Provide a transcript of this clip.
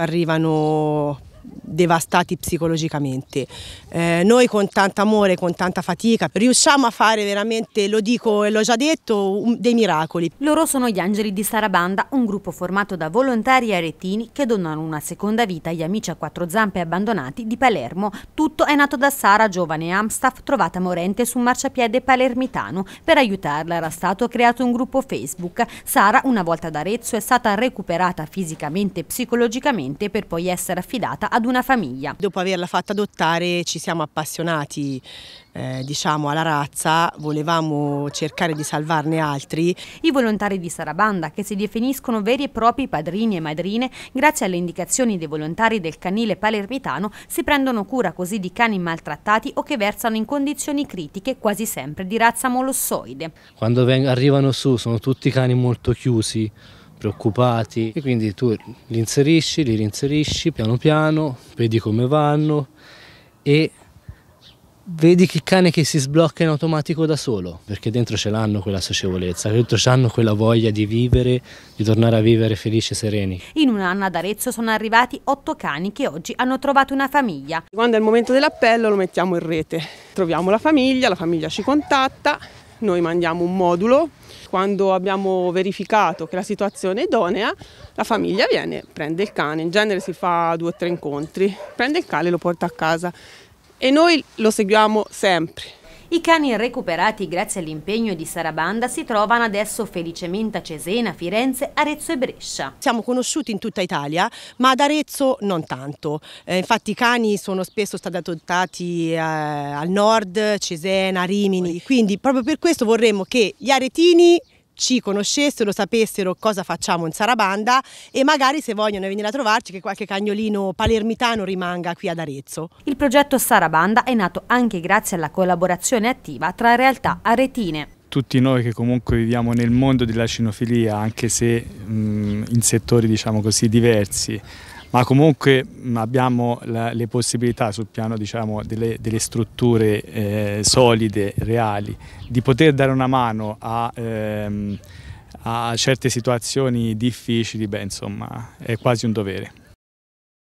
arrivano devastati psicologicamente. Eh, noi con tanto amore, con tanta fatica, riusciamo a fare veramente, lo dico e l'ho già detto, un, dei miracoli. Loro sono gli Angeli di Sarabanda, un gruppo formato da volontari aretini che donano una seconda vita agli amici a quattro zampe abbandonati di Palermo. Tutto è nato da Sara, giovane Amstaff, trovata morente su un marciapiede palermitano. Per aiutarla era stato creato un gruppo Facebook. Sara, una volta ad Arezzo, è stata recuperata fisicamente e psicologicamente per poi essere affidata ad una famiglia. Dopo averla fatta adottare ci siamo appassionati eh, diciamo alla razza, volevamo cercare di salvarne altri. I volontari di Sarabanda che si definiscono veri e propri padrini e madrine, grazie alle indicazioni dei volontari del canile palermitano, si prendono cura così di cani maltrattati o che versano in condizioni critiche quasi sempre di razza molossoide. Quando arrivano su sono tutti cani molto chiusi, preoccupati e quindi tu li inserisci, li rinserisci piano piano, vedi come vanno e vedi che cane che si sblocca in automatico da solo, perché dentro ce l'hanno quella socievolezza, dentro ce l'hanno quella voglia di vivere, di tornare a vivere felici e sereni. In un anno ad Arezzo sono arrivati otto cani che oggi hanno trovato una famiglia. Quando è il momento dell'appello lo mettiamo in rete, troviamo la famiglia, la famiglia ci contatta noi mandiamo un modulo, quando abbiamo verificato che la situazione è idonea la famiglia viene, prende il cane, in genere si fa due o tre incontri, prende il cane e lo porta a casa e noi lo seguiamo sempre i cani recuperati grazie all'impegno di Sarabanda si trovano adesso felicemente a Cesena, Firenze, Arezzo e Brescia. Siamo conosciuti in tutta Italia, ma ad Arezzo non tanto. Eh, infatti i cani sono spesso stati adottati eh, al nord, Cesena, Rimini. Quindi proprio per questo vorremmo che gli aretini ci conoscessero, sapessero cosa facciamo in Sarabanda e magari se vogliono venire a trovarci che qualche cagnolino palermitano rimanga qui ad Arezzo. Il progetto Sarabanda è nato anche grazie alla collaborazione attiva tra realtà aretine tutti noi che comunque viviamo nel mondo della cinofilia, anche se mh, mm, in settori diciamo così diversi, ma comunque mm, abbiamo la, le possibilità sul piano diciamo, delle, delle, strutture eh, solide, reali, di poter dare una mano a, ehm, a certe situazioni difficili, beh, insomma, è quasi un dovere.